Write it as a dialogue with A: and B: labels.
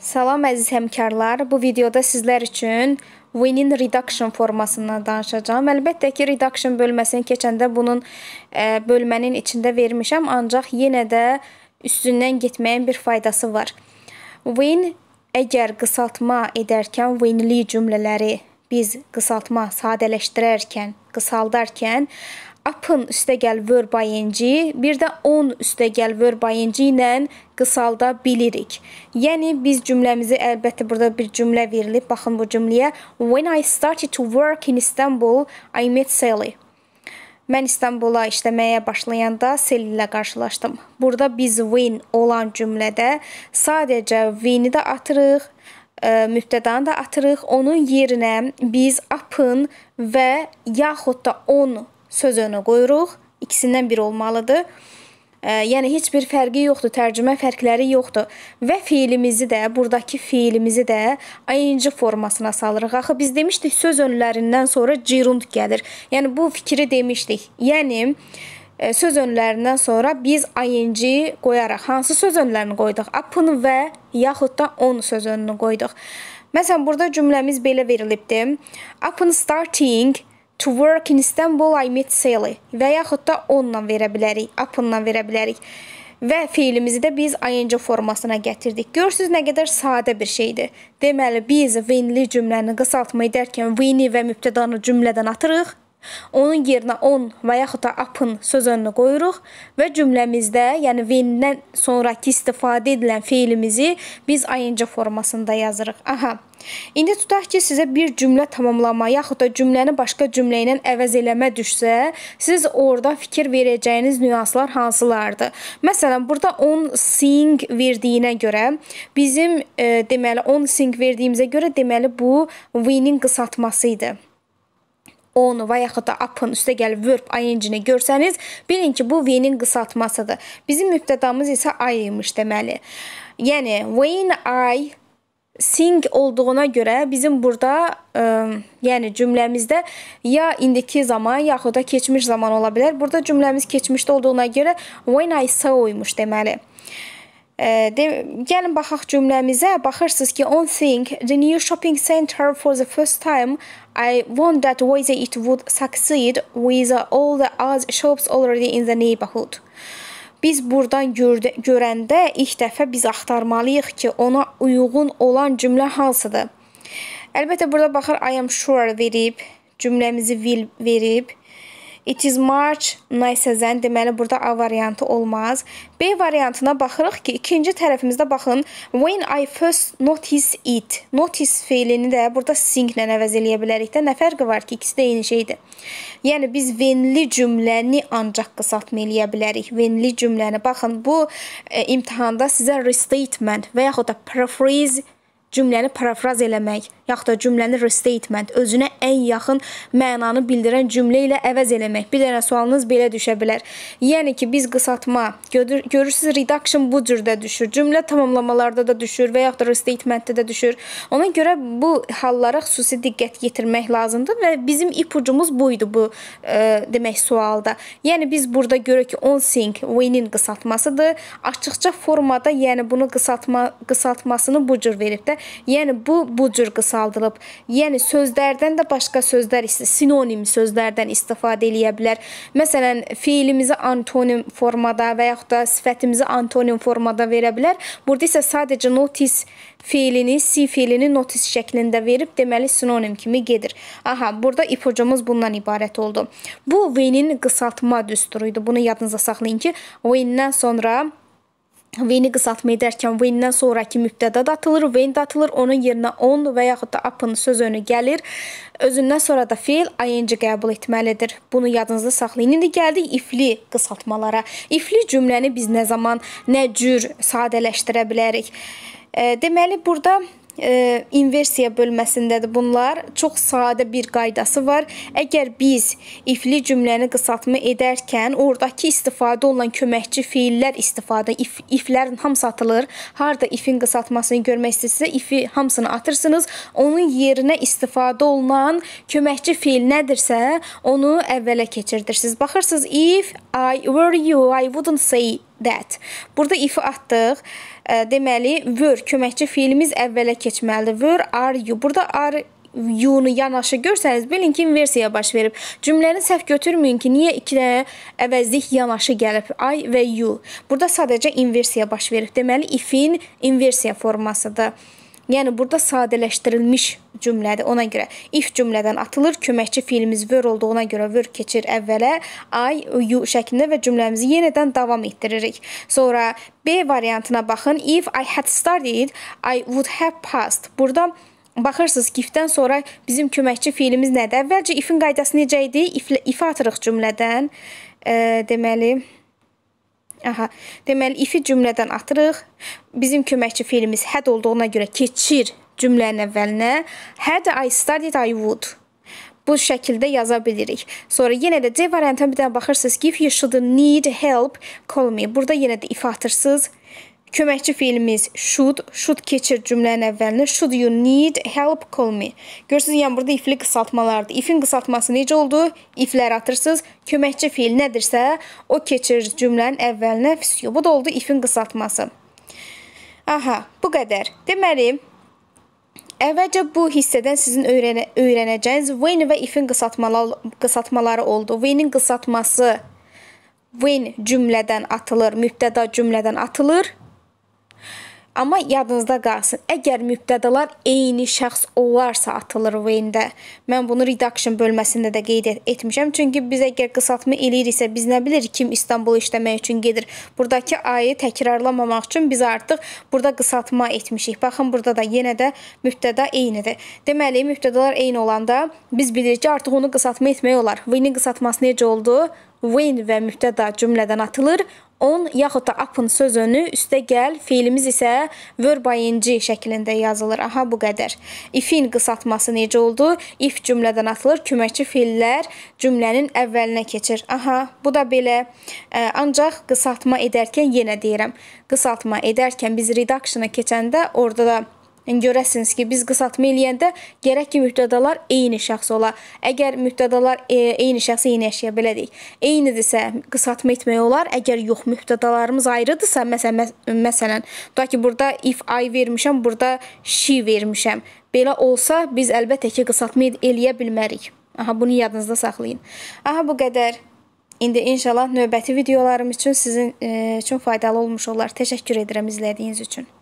A: Salam əziz həmkarlar. Bu videoda sizlər üçün Win-in reduction formasından danışacağam. Əlbəttə ki, reduction bölməsini keçəndə bunun ə, e, bölmənin içində vermişəm, ancaq yenə də üstündən getməyin bir faydası var. Win əgər qısaltma edərkən winli cümlələri biz qısaltma sadələşdirərkən, qısaldarkən apın üstəgəl verb ing, bir də on üstəgəl verb ing ilə qısalda bilirik. Yəni biz cümləmizi əlbəttə burada bir cümlə verilib. Baxın bu cümləyə. When I started to work in Istanbul, I met Sally. Mən İstanbula işləməyə başlayanda Sally ilə qarşılaşdım. Burada biz when olan cümlədə sadəcə when-i də atırıq, e, mübtədanı da atırıq. Onun yerinə biz apın və yaxud da on söz önə qoyuruq. İkisindən biri olmalıdır. Ə, yəni heç bir fərqi yoxdur, tərcümə fərqləri yoxdur və fiilimizi də, burdakı fiilimizi də ing formasına salırıq. Axı biz demişdik söz önlərindən sonra gerund gəlir. Yəni bu fikri demişdik. Yəni ə, e, söz önlərindən sonra biz ing qoyaraq hansı söz önlərini qoyduq? Apın və yaxud da on söz önünü qoyduq. Məsələn, burada cümləmiz belə verilibdi. Upon starting To work in Istanbul I met Sally və yaxud da onunla verə bilərik, up'ınla verə bilərik. Və fiilimizi də biz ing formasına gətirdik. Görürsüz nə qədər sadə bir şeydir. Deməli biz when-li cümləni qısaltma edərkən when-i və mübtədanı cümlədən atırıq Onun yerinə on və yaxud da upın söz önünə qoyuruq və cümləmizdə, yəni when-dən sonrakı istifadə edilən feilimizi biz ing formasında yazırıq. Aha. İndi tutaq ki, sizə bir cümlə tamamlama yaxud da cümləni başqa cümlə ilə əvəz eləmə düşsə, siz oradan fikir verəcəyiniz nüanslar hansılardır? Məsələn, burada on sing verdiyinə görə bizim e, deməli on sing verdiyimizə görə deməli bu winning qısaltması idi onu və yaxud da upın üstə gəlib verb ing-ni görsəniz, bilin ki, bu V-nin qısaltmasıdır. Bizim mübtədamız isə I imiş deməli. Yəni when I sing olduğuna görə bizim burada ə, e, yəni cümləmizdə ya indiki zaman yaxud da keçmiş zaman ola bilər. Burada cümləmiz keçmişdə olduğuna görə when I saw imiş deməli de, gəlin baxaq cümləmizə. Baxırsınız ki, on thing, the new shopping center for the first time, I wondered whether it would succeed with all the other shops already in the neighborhood. Biz burdan gör görəndə ilk dəfə biz axtarmalıyıq ki, ona uyğun olan cümlə hansıdır. Əlbəttə burada baxır I am sure verib, cümləmizi will verib. It is March nice-ən deməli burada A variantı olmaz. B variantına baxırıq ki, ikinci tərəfimizdə baxın. When I first notice it. Notice feilini də burada seeing ilə əvəz eləyə bilərik də. Nə fərqi var ki, ikisi də eyni şeydir. Yəni biz when-li cümləni ancaq qısaltma eləyə bilərik. When-li cümləni baxın, bu e, imtahanda sizə restatement və yaxud da paraphrase cümləni parafraz eləmək yaxud da cümləni restatement, özünə ən yaxın mənanı bildirən cümlə ilə əvəz eləmək. Bir dənə sualınız belə düşə bilər. Yəni ki, biz qısaltma, görür, görürsüz redaction bu cürdə düşür. Cümlə tamamlamalarda da düşür və yaxud da restatementdə də düşür. Ona görə bu hallara xüsusi diqqət yetirmək lazımdır və bizim ipucumuz bu idi bu e, demək sualda. Yəni biz burada görək ki, on sync winin qısaltmasıdır. Açıqca formada, yəni bunu qısaltma qısaltmasını bu cür verib də, yəni bu bu cür qısalt azaldılıb. Yəni sözlərdən də başqa sözlər, sinonim sözlərdən istifadə eləyə bilər. Məsələn, fiilimizi antonim formada və yaxud da sifətimizi antonim formada verə bilər. Burada isə sadəcə notis fiilini, si fiilini notis şəklində verib, deməli sinonim kimi gedir. Aha, burada ipucumuz bundan ibarət oldu. Bu V-nin qısaltma düsturu idi. Bunu yadınızda saxlayın ki, V-dən sonra Veyni qısaltma edərkən Veyndən sonraki müqtədad atılır, Veynd atılır, onun yerinə on və yaxud da upın söz önü gəlir. Özündən sonra da fiil ing qəbul etməlidir. Bunu yadınızda saxlayın. İndi gəldik ifli qısaltmalara. İfli cümləni biz nə zaman, nə cür sadələşdirə bilərik? E, deməli, burada e, inversiya bölməsindədir bunlar. Çox sadə bir qaydası var. Əgər biz ifli cümləni qısaltma edərkən ordakı istifadə olunan köməkçi feillər istifadə if, iflərin hamısı atılır. Harda ifin qısaltmasını görmək istəyirsinizsə ifi hamısını atırsınız. Onun yerinə istifadə olunan köməkçi feil nədirsə, onu əvvələ keçirdirsiniz. Baxırsınız if I were you, I wouldn't say that. Burada if-i atdıq. Deməli, were köməkçi fiilimiz əvvələ keçməlidir. Were are you. Burada are you-nu yanaşı görsəniz, bilin ki, inversiya baş verib. Cümləni səhv götürməyin ki, niyə iki dənə əvəzlik yanaşı gəlib? I və you. Burada sadəcə inversiya baş verib. Deməli, if-in inversiya formasıdır. Yəni burada sadələşdirilmiş cümlədir. Ona görə if cümlədən atılır, köməkçi fiilimiz ver olduğuna görə ver keçir əvvələ, I, you şəklində və cümləmizi yenidən davam etdiririk. Sonra B variantına baxın. If I had studied, I would have passed. Burada Baxırsınız gifdən sonra bizim köməkçi fiilimiz nədir? Əvvəlcə ifin qaydası necə idi? İfə if atırıq cümlədən. E, deməli, Aha. Deməli, ifi cümlədən atırıq. Bizim köməkçi fiilimiz had olduğuna görə keçir cümlənin əvvəlinə. Had I studied I would. Bu şəkildə yaza bilirik. Sonra yenə də C variantına bir dənə baxırsınız. If you should need help, call me. Burada yenə də if atırsınız. Köməkçi fiilimiz should, should keçir cümlənin əvvəlinə. Should you need help, call me. Görürsüz, yəni burada ifli qısaltmalardır. Ifin qısaltması necə oldu? İflər atırsınız. Köməkçi fiil nədirsə, o keçir cümlənin əvvəlinə. Fisyo. Bu da oldu ifin qısaltması. Aha, bu qədər. Deməli, Əvvəlcə bu hissədən sizin öyrənə öyrənəcəyiniz when və ifin qısaltmalar qısaltmaları oldu. When-in qısaltması when cümlədən atılır, mübtəda cümlədən atılır Amma yadınızda qalsın, əgər mübtədalar eyni şəxs olarsa atılır vendə. Mən bunu redaction bölməsində də qeyd etmişəm. Çünki biz əgər qısaltma eləyiriksə, biz nə bilirik kim İstanbul işləmək üçün gedir. Buradakı ayı təkrarlamamaq üçün biz artıq burada qısaltma etmişik. Baxın, burada da yenə də mübtəda eynidir. Deməli, mübtədalar eyni olanda biz bilirik ki, artıq onu qısaltma etmək olar. When-in qısaltması necə oldu? When və mübtəda cümlədən atılır on yaxud da upın söz önü üstə gəl, fiilimiz isə verb ing şəklində yazılır. Aha bu qədər. Ifin qısaltması necə oldu? If cümlədən atılır, köməkçi fiillər cümlənin əvvəlinə keçir. Aha bu da belə. Ə, ancaq qısaltma edərkən yenə deyirəm, qısaltma edərkən biz reductiona keçəndə orada da Yəni görəsiniz ki, biz qısaltma eləyəndə gərək ki, müqtədalar eyni şəxs ola. Əgər müqtədalar e, eyni şəxs, eyni əşya belə deyək. Eynidirsə qısaltma etmək olar. Əgər yox, müqtədalarımız ayrıdırsa, məsələn məs məsələn, tutaq ki, burada if I vermişəm, burada she vermişəm. Belə olsa biz əlbəttə ki, qısaltma eləyə bilmərik. Aha, bunu yadınızda saxlayın. Aha, bu qədər. İndi inşallah növbəti videolarım üçün sizin e, üçün faydalı olmuş olar. Təşəkkür edirəm izlədiyiniz üçün.